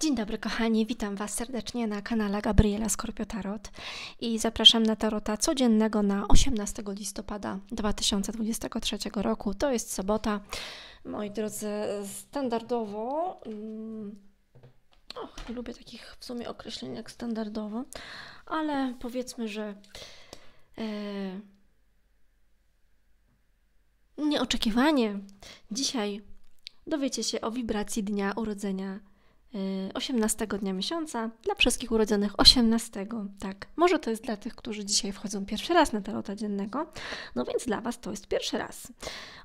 Dzień dobry kochani, witam Was serdecznie na kanale Gabriela Tarot i zapraszam na tarota codziennego na 18 listopada 2023 roku. To jest sobota. Moi drodzy, standardowo, mm, och, nie lubię takich w sumie określeń jak standardowo, ale powiedzmy, że e, nieoczekiwanie dzisiaj dowiecie się o wibracji dnia urodzenia 18 y, dnia miesiąca dla wszystkich urodzonych 18. Tak, może to jest dla tych, którzy dzisiaj wchodzą pierwszy raz na tarota dziennego, no więc dla Was to jest pierwszy raz.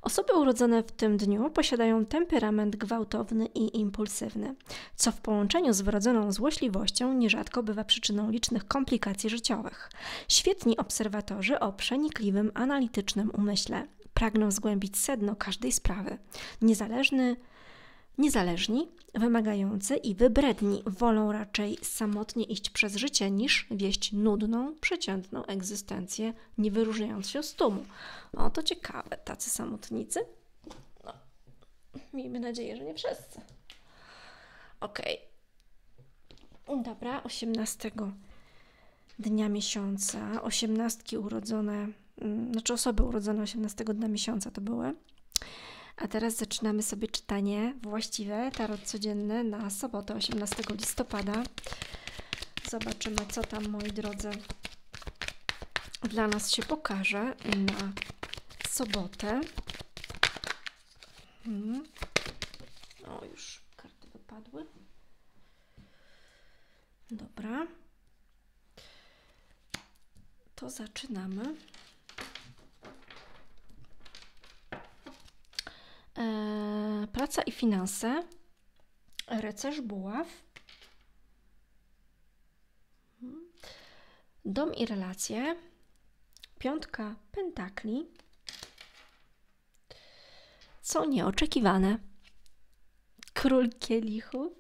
Osoby urodzone w tym dniu posiadają temperament gwałtowny i impulsywny, co w połączeniu z wrodzoną złośliwością nierzadko bywa przyczyną licznych komplikacji życiowych. Świetni obserwatorzy o przenikliwym, analitycznym umyśle pragną zgłębić sedno każdej sprawy. Niezależny, niezależni wymagający i wybredni wolą raczej samotnie iść przez życie niż wieść nudną, przeciętną egzystencję, nie wyróżniając się z tłumu. O, to ciekawe, tacy samotnicy. No, miejmy nadzieję, że nie wszyscy. Okej. Okay. Dobra, 18 dnia miesiąca, osiemnastki urodzone, mm, znaczy osoby urodzone 18 dnia miesiąca to były. A teraz zaczynamy sobie czytanie właściwe, tarot codzienny na sobotę 18 listopada. Zobaczymy, co tam, moi drodzy, dla nas się pokaże na sobotę. Hmm. O, już karty wypadły. Dobra. To zaczynamy. e, Praca i finanse, Rycerz Buław, Dom i relacje, Piątka Pentakli, co nieoczekiwane, Król Kielichów,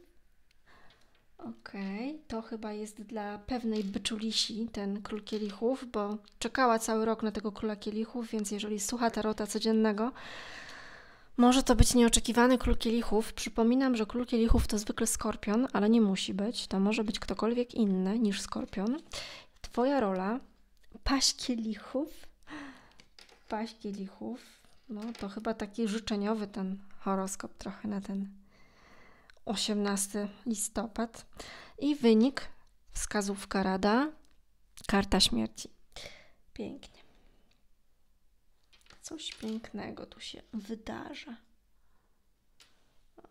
Okej, okay, to chyba jest dla pewnej byczulisi ten król kielichów, bo czekała cały rok na tego króla kielichów, więc jeżeli słucha tarota codziennego, może to być nieoczekiwany król kielichów. Przypominam, że król kielichów to zwykle skorpion, ale nie musi być. To może być ktokolwiek inny niż skorpion. Twoja rola, paść kielichów. Paść kielichów. No to chyba taki życzeniowy ten horoskop trochę na ten 18 listopad. I wynik, wskazówka rada, karta śmierci. Pięknie. Coś pięknego tu się wydarza.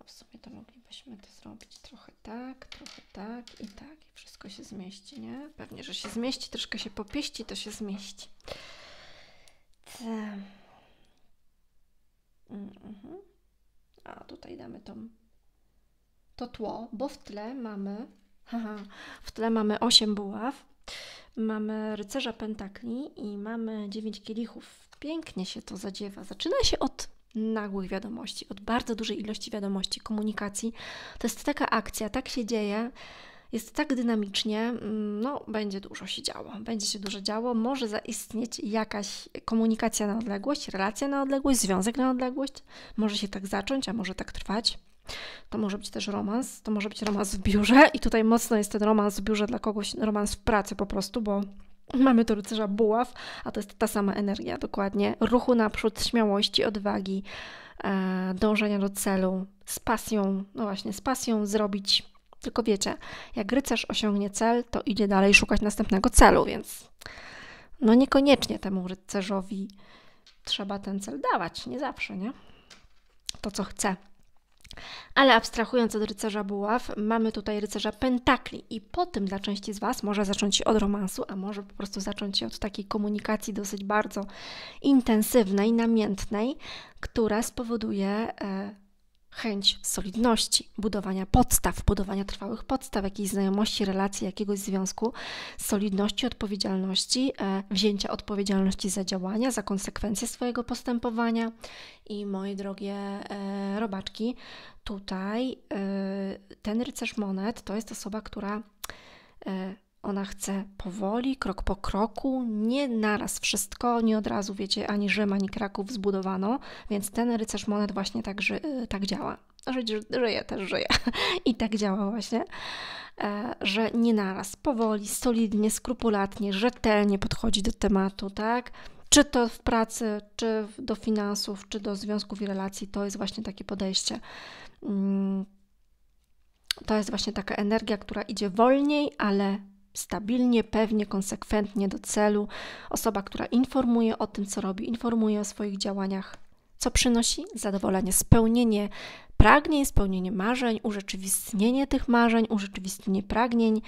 A w sumie to moglibyśmy to zrobić trochę tak, trochę tak i tak. I wszystko się zmieści, nie? Pewnie, że się zmieści. Troszkę się popieści, to się zmieści. Mhm. A tutaj damy tą, to tło, bo w tle mamy haha, w tle mamy 8 buław, mamy rycerza pentakli i mamy 9 kielichów pięknie się to zadziewa. Zaczyna się od nagłych wiadomości, od bardzo dużej ilości wiadomości, komunikacji. To jest taka akcja, tak się dzieje, jest tak dynamicznie, mm, no będzie dużo się działo, będzie się dużo działo, może zaistnieć jakaś komunikacja na odległość, relacja na odległość, związek na odległość, może się tak zacząć, a może tak trwać. To może być też romans, to może być romans w biurze i tutaj mocno jest ten romans w biurze dla kogoś, romans w pracy po prostu, bo Mamy tu rycerza buław, a to jest ta sama energia, dokładnie. Ruchu naprzód, śmiałości, odwagi, e, dążenia do celu, z pasją, no właśnie, z pasją zrobić. Tylko wiecie, jak rycerz osiągnie cel, to idzie dalej szukać następnego celu, więc no niekoniecznie temu rycerzowi trzeba ten cel dawać, nie zawsze, nie? To, co chce. Ale abstrahując od rycerza buław, mamy tutaj rycerza pentakli i po tym dla części z Was może zacząć się od romansu, a może po prostu zacząć się od takiej komunikacji dosyć bardzo intensywnej, namiętnej, która spowoduje e, chęć solidności, budowania podstaw, budowania trwałych podstaw, jakiejś znajomości, relacji, jakiegoś związku, solidności, odpowiedzialności, e, wzięcia odpowiedzialności za działania, za konsekwencje swojego postępowania. I moje drogie e, robaczki, tutaj e, ten rycerz monet to jest osoba, która ona chce powoli, krok po kroku, nie naraz wszystko, nie od razu, wiecie, ani Rzym, ani Kraków zbudowano, więc ten rycerz monet właśnie tak, ży, y, tak działa. Żyć żyje, też żyje. I tak działa właśnie, e, że nie naraz, powoli, solidnie, skrupulatnie, rzetelnie podchodzi do tematu, tak? Czy to w pracy, czy do finansów, czy do związków i relacji, to jest właśnie takie podejście. Mm, to jest właśnie taka energia, która idzie wolniej, ale stabilnie, pewnie, konsekwentnie do celu. Osoba, która informuje o tym, co robi, informuje o swoich działaniach, co przynosi zadowolenie, spełnienie pragnień, spełnienie marzeń, urzeczywistnienie tych marzeń, urzeczywistnienie pragnień.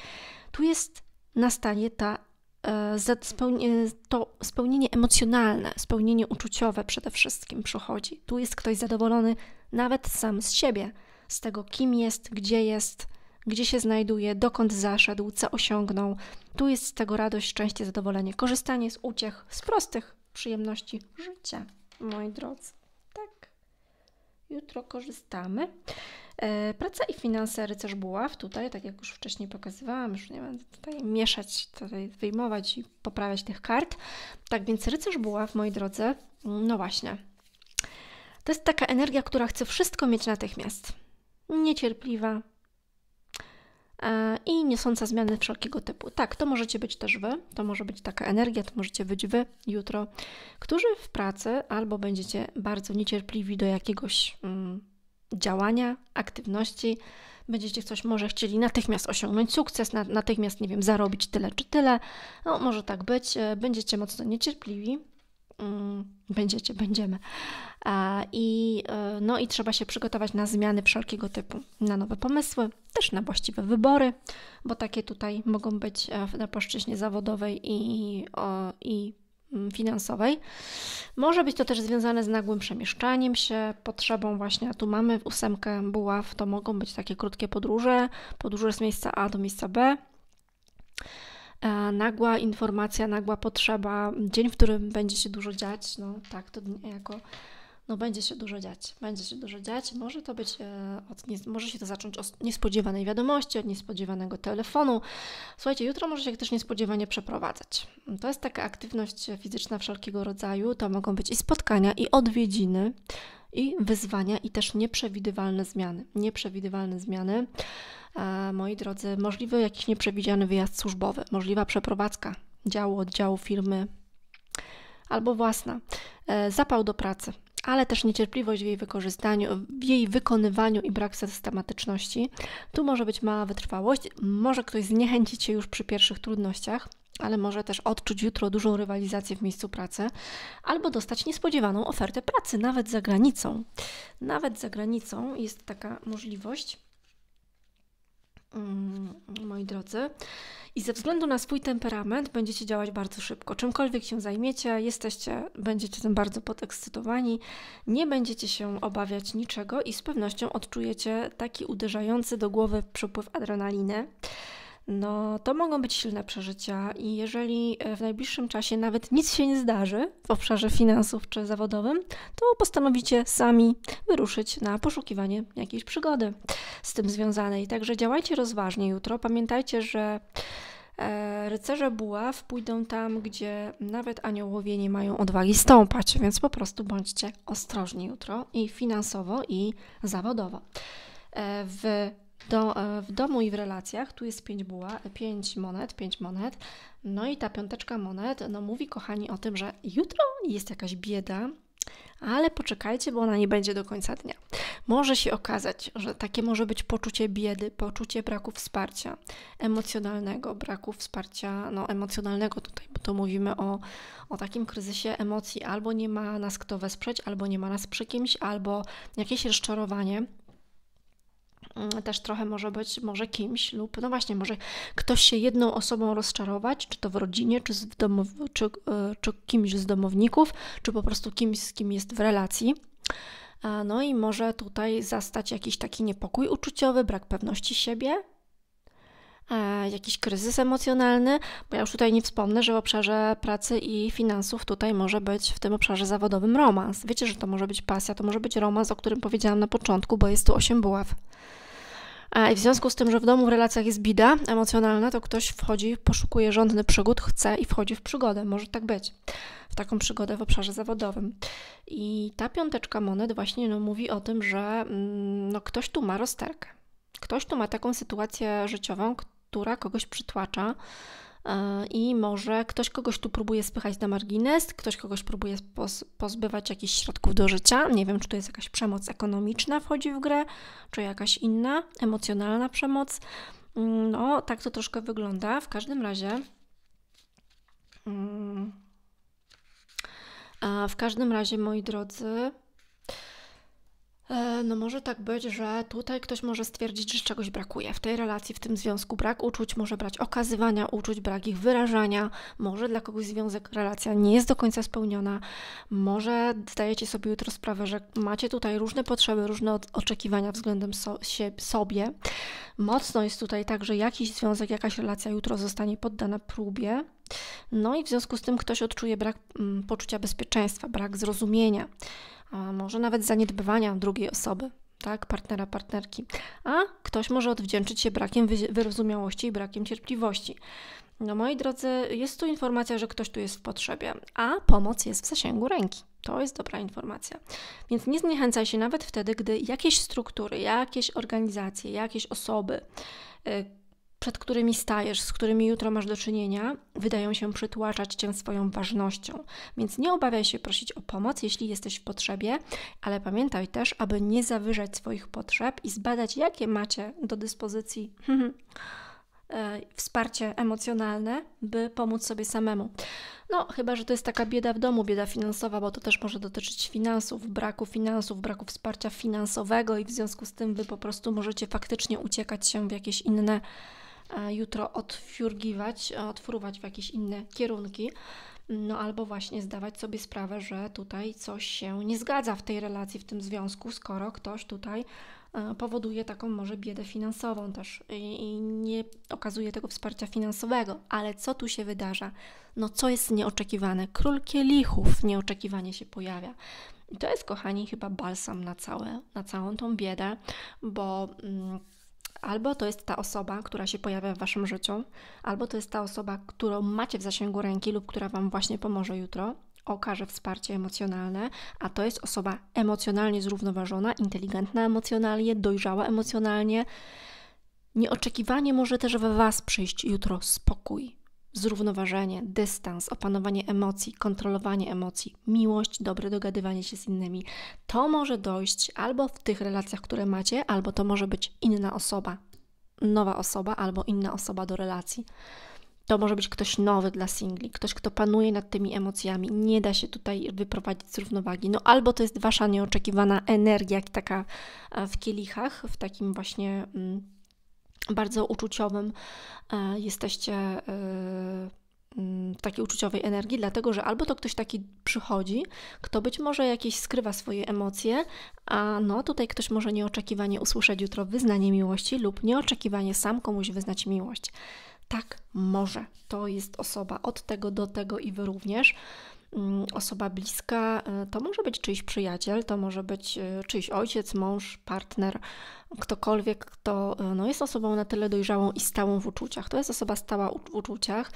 Tu jest nastaje ta, e, to spełnienie emocjonalne, spełnienie uczuciowe przede wszystkim przychodzi. Tu jest ktoś zadowolony nawet sam z siebie, z tego, kim jest, gdzie jest, gdzie się znajduje, dokąd zaszedł, co osiągnął. Tu jest z tego radość, szczęście, zadowolenie, korzystanie z uciech, z prostych przyjemności życia, moi drodzy. Tak. Jutro korzystamy. E, praca i finanse rycerz buław, tutaj, tak jak już wcześniej pokazywałam, już nie będę tutaj mieszać, tutaj wyjmować i poprawiać tych kart. Tak więc rycerz buław, moi drodzy, no właśnie. To jest taka energia, która chce wszystko mieć natychmiast. Niecierpliwa, E, i niosąca zmiany wszelkiego typu. Tak, to możecie być też wy, to może być taka energia, to możecie być wy jutro, którzy w pracy albo będziecie bardzo niecierpliwi do jakiegoś mm, działania, aktywności, będziecie coś może chcieli natychmiast osiągnąć sukces, natychmiast, nie wiem, zarobić tyle czy tyle. No, może tak być, e, będziecie mocno niecierpliwi, Mm, będziecie, będziemy. I, e, no i trzeba się przygotować na zmiany wszelkiego typu, na nowe pomysły, też na właściwe wybory, bo takie tutaj mogą być e, na płaszczyźnie zawodowej i, i mm, finansowej. Może być to też związane z nagłym przemieszczaniem się, potrzebą właśnie, a tu mamy ósemkę buław, to mogą być takie krótkie podróże, podróże z miejsca A do miejsca B. E, nagła informacja, nagła potrzeba, dzień, w którym będzie się dużo dziać, no tak, to niejako, no będzie się dużo dziać, będzie się dużo dziać, może to być, e, od, nie, może się to zacząć od niespodziewanej wiadomości, od niespodziewanego telefonu. Słuchajcie, jutro może się też niespodziewanie przeprowadzać. To jest taka aktywność fizyczna wszelkiego rodzaju, to mogą być i spotkania, i odwiedziny, i wyzwania, i też nieprzewidywalne zmiany, nieprzewidywalne zmiany, moi drodzy, możliwy jakiś nieprzewidziany wyjazd służbowy, możliwa przeprowadzka działu, oddziału firmy albo własna, e, zapał do pracy, ale też niecierpliwość w jej wykorzystaniu, w jej wykonywaniu i brak systematyczności. Tu może być mała wytrwałość, może ktoś zniechęcić się już przy pierwszych trudnościach, ale może też odczuć jutro dużą rywalizację w miejscu pracy, albo dostać niespodziewaną ofertę pracy, nawet za granicą. Nawet za granicą jest taka możliwość. Mm, moi drodzy. I ze względu na swój temperament będziecie działać bardzo szybko. Czymkolwiek się zajmiecie, jesteście, będziecie tym bardzo podekscytowani, nie będziecie się obawiać niczego i z pewnością odczujecie taki uderzający do głowy przepływ adrenaliny no to mogą być silne przeżycia i jeżeli e, w najbliższym czasie nawet nic się nie zdarzy w obszarze finansów czy zawodowym, to postanowicie sami wyruszyć na poszukiwanie jakiejś przygody z tym związanej. Także działajcie rozważnie jutro. Pamiętajcie, że e, rycerze buław pójdą tam, gdzie nawet aniołowie nie mają odwagi stąpać, więc po prostu bądźcie ostrożni jutro i finansowo, i zawodowo. E, w do, e, w domu i w relacjach tu jest pięć buła, e, pięć monet, pięć monet. No i ta piąteczka monet no mówi kochani o tym, że jutro jest jakaś bieda, ale poczekajcie, bo ona nie będzie do końca dnia. Może się okazać, że takie może być poczucie biedy, poczucie braku wsparcia emocjonalnego, braku wsparcia no, emocjonalnego tutaj, bo to mówimy o, o takim kryzysie emocji, albo nie ma nas kto wesprzeć, albo nie ma nas przy kimś, albo jakieś rozczarowanie Mm, też trochę może być może kimś lub no właśnie, może ktoś się jedną osobą rozczarować, czy to w rodzinie, czy, z domow, czy, e, czy kimś z domowników, czy po prostu kimś, z kim jest w relacji. No i może tutaj zastać jakiś taki niepokój uczuciowy, brak pewności siebie, e, jakiś kryzys emocjonalny, bo ja już tutaj nie wspomnę, że w obszarze pracy i finansów tutaj może być w tym obszarze zawodowym romans. Wiecie, że to może być pasja, to może być romans, o którym powiedziałam na początku, bo jest tu osiem buław. I w związku z tym, że w domu w relacjach jest bida emocjonalna, to ktoś wchodzi, poszukuje żądny przygód, chce i wchodzi w przygodę. Może tak być. W taką przygodę w obszarze zawodowym. I ta piąteczka monet właśnie no, mówi o tym, że mm, no, ktoś tu ma rozterkę. Ktoś tu ma taką sytuację życiową, która kogoś przytłacza, E, i może ktoś kogoś tu próbuje spychać na margines, ktoś kogoś próbuje pozbywać jakichś środków do życia. Nie wiem, czy to jest jakaś przemoc ekonomiczna wchodzi w grę, czy jakaś inna, emocjonalna przemoc. Mm, no, tak to troszkę wygląda. W każdym razie. Mm, w każdym razie, moi drodzy, E, no może tak być, że tutaj ktoś może stwierdzić, że czegoś brakuje. W tej relacji, w tym związku brak uczuć, może brać okazywania uczuć, brak ich wyrażania. Może dla kogoś związek, relacja nie jest do końca spełniona. Może zdajecie sobie jutro sprawę, że macie tutaj różne potrzeby, różne oczekiwania względem so się, sobie. Mocno jest tutaj tak, że jakiś związek, jakaś relacja jutro zostanie poddana próbie. No i w związku z tym ktoś odczuje brak mm, poczucia bezpieczeństwa, brak zrozumienia a może nawet zaniedbywania drugiej osoby, tak, partnera, partnerki, a ktoś może odwdzięczyć się brakiem wyrozumiałości i brakiem cierpliwości. No moi drodzy, jest tu informacja, że ktoś tu jest w potrzebie, a pomoc jest w zasięgu ręki. To jest dobra informacja. Więc nie zniechęcaj się nawet wtedy, gdy jakieś struktury, jakieś organizacje, jakieś osoby, y, przed którymi stajesz, z którymi jutro masz do czynienia, wydają się przytłaczać cię swoją ważnością. Więc nie obawiaj się prosić o pomoc, jeśli jesteś w potrzebie, ale pamiętaj też, aby nie zawyżać swoich potrzeb i zbadać, jakie macie do dyspozycji e, wsparcie emocjonalne, by pomóc sobie samemu. No, chyba, że to jest taka bieda w domu, bieda finansowa, bo to też może dotyczyć finansów, braku finansów, braku wsparcia finansowego i w związku z tym wy po prostu możecie faktycznie uciekać się w jakieś inne jutro odfiurgiwać, e, otwórować w jakieś inne kierunki. No albo właśnie zdawać sobie sprawę, że tutaj coś się nie zgadza w tej relacji, w tym związku, skoro ktoś tutaj e, powoduje taką może biedę finansową też i nie okazuje tego wsparcia finansowego. Ale co tu się wydarza? No co jest nieoczekiwane? Król kielichów nieoczekiwanie się pojawia. I to jest, kochani, chyba balsam na, całe, na całą tą biedę, bo... Mm, Albo to jest ta osoba, która się pojawia w waszym życiu, albo to jest ta osoba, którą macie w zasięgu ręki lub która wam właśnie pomoże jutro, okaże wsparcie emocjonalne, a to jest osoba emocjonalnie zrównoważona, inteligentna emocjonalnie, dojrzała emocjonalnie. Nieoczekiwanie może też we was przyjść jutro spokój, zrównoważenie, dystans, opanowanie emocji, kontrolowanie emocji, miłość, dobre dogadywanie się z innymi. To może dojść albo w tych relacjach, które macie, albo to może być inna osoba, nowa osoba, albo inna osoba do relacji. To może być ktoś nowy dla singli, ktoś, kto panuje nad tymi emocjami. Nie da się tutaj wyprowadzić z równowagi. No albo to jest wasza nieoczekiwana energia, taka e, w kielichach, w takim właśnie. Mm, bardzo uczuciowym e, jesteście e, mm, w takiej uczuciowej energii, dlatego że albo to ktoś taki przychodzi, kto być może jakieś skrywa swoje emocje, a no tutaj ktoś może nieoczekiwanie usłyszeć jutro wyznanie miłości lub nieoczekiwanie sam komuś wyznać miłość. Tak, może. To jest osoba od tego do tego i wy również. Mm, osoba bliska, e, to może być czyjś przyjaciel, to może być e, czyjś ojciec, mąż, partner, ktokolwiek, kto e, no, jest osobą na tyle dojrzałą i stałą w uczuciach. To jest osoba stała w uczuciach,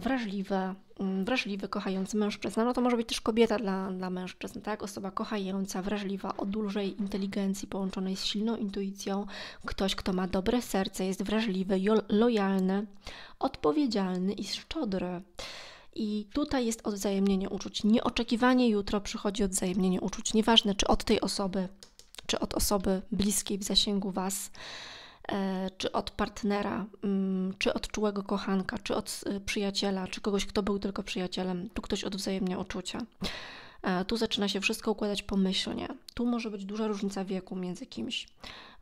wrażliwa, mm, wrażliwy, kochający mężczyzna. No to może być też kobieta dla, dla mężczyzn, tak? Osoba kochająca, wrażliwa, o dużej inteligencji połączonej z silną intuicją. Ktoś, kto ma dobre serce, jest wrażliwy, lojalny, odpowiedzialny i szczodry. I tutaj jest odwzajemnienie uczuć. Nieoczekiwanie jutro przychodzi odwzajemnienie uczuć. Nieważne, czy od tej osoby, czy od osoby bliskiej w zasięgu Was, e, czy od partnera, mm, czy od czułego kochanka, czy od y, przyjaciela, czy kogoś, kto był tylko przyjacielem. Tu ktoś odwzajemnia uczucia. E, tu zaczyna się wszystko układać pomyślnie. Tu może być duża różnica wieku między kimś.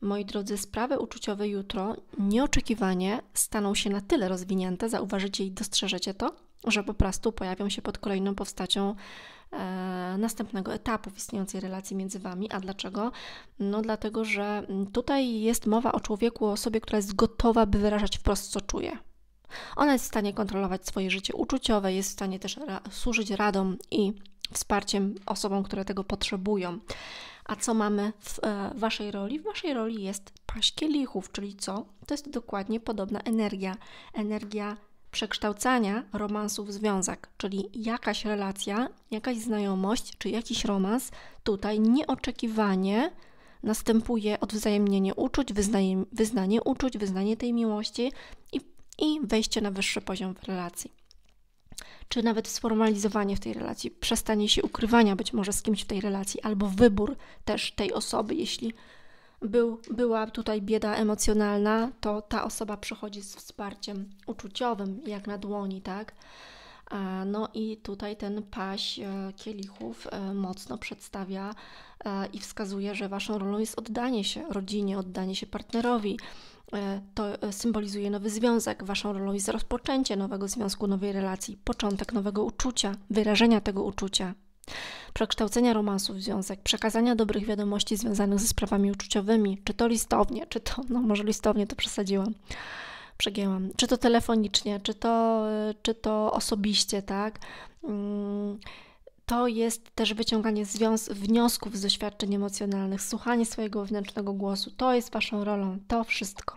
Moi drodzy, sprawy uczuciowe jutro nieoczekiwanie staną się na tyle rozwinięte, zauważycie i dostrzeżecie to, że po prostu pojawią się pod kolejną powstacią e, następnego etapu w istniejącej relacji między Wami. A dlaczego? No dlatego, że tutaj jest mowa o człowieku, o osobie, która jest gotowa, by wyrażać wprost, co czuje. Ona jest w stanie kontrolować swoje życie uczuciowe, jest w stanie też ra służyć radom i wsparciem osobom, które tego potrzebują. A co mamy w e, Waszej roli? W Waszej roli jest paść kielichów, czyli co? To jest dokładnie podobna energia. Energia przekształcania romansu w związek, czyli jakaś relacja, jakaś znajomość czy jakiś romans tutaj nieoczekiwanie następuje odwzajemnienie uczuć, wyznanie, wyznanie uczuć, wyznanie tej miłości i, i wejście na wyższy poziom w relacji czy nawet sformalizowanie w tej relacji, przestanie się ukrywania być może z kimś w tej relacji, albo wybór też tej osoby, jeśli był, była tutaj bieda emocjonalna, to ta osoba przychodzi z wsparciem uczuciowym, jak na dłoni, tak? No i tutaj ten paś e, kielichów e, mocno przedstawia i wskazuje, że waszą rolą jest oddanie się rodzinie, oddanie się partnerowi. E, to e, symbolizuje nowy związek. Waszą rolą jest rozpoczęcie nowego związku, nowej relacji, początek nowego uczucia, wyrażenia tego uczucia, przekształcenia romansu w związek, przekazania dobrych wiadomości związanych ze sprawami uczuciowymi, czy to listownie, czy to, no może listownie to przesadziłam, przegięłam, czy to telefonicznie, czy to, e, czy to osobiście, tak. Yy to jest też wyciąganie wniosków z doświadczeń emocjonalnych, słuchanie swojego wewnętrznego głosu. To jest Waszą rolą, to wszystko.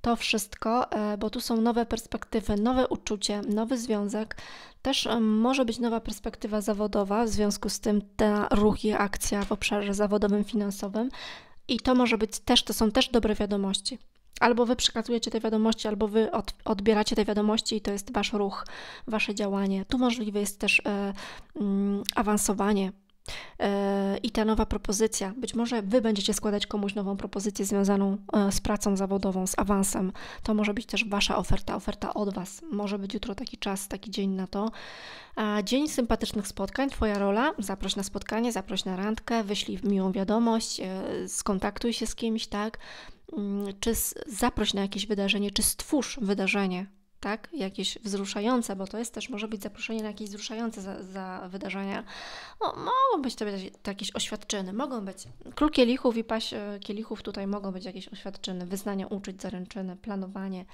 To wszystko, e, bo tu są nowe perspektywy, nowe uczucie, nowy związek. Też e, może być nowa perspektywa zawodowa, w związku z tym te ruch i akcja w obszarze zawodowym, finansowym. I to może być też, to są też dobre wiadomości. Albo wy przekazujecie te wiadomości, albo wy odbieracie te wiadomości i to jest wasz ruch, wasze działanie. Tu możliwe jest też e, mm, awansowanie E, i ta nowa propozycja, być może Wy będziecie składać komuś nową propozycję związaną e, z pracą zawodową, z awansem, to może być też Wasza oferta, oferta od Was. Może być jutro taki czas, taki dzień na to. A dzień sympatycznych spotkań, Twoja rola, zaproś na spotkanie, zaproś na randkę, wyślij miłą wiadomość, e, skontaktuj się z kimś, tak? Mm, czy zaproś na jakieś wydarzenie, czy stwórz wydarzenie, tak, jakieś wzruszające, bo to jest też, może być zaproszenie na jakieś wzruszające za, za wydarzenia. No, mogą być to, to jakieś oświadczyny, mogą być. Król kielichów i paś e, kielichów tutaj mogą być jakieś oświadczyny, wyznania uczuć, zaręczyny, planowanie,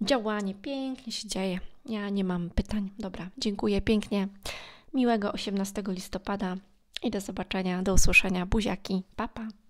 działanie. Pięknie się dzieje. Ja nie mam pytań. Dobra, dziękuję pięknie. Miłego 18 listopada i do zobaczenia, do usłyszenia. Buziaki, papa. Pa.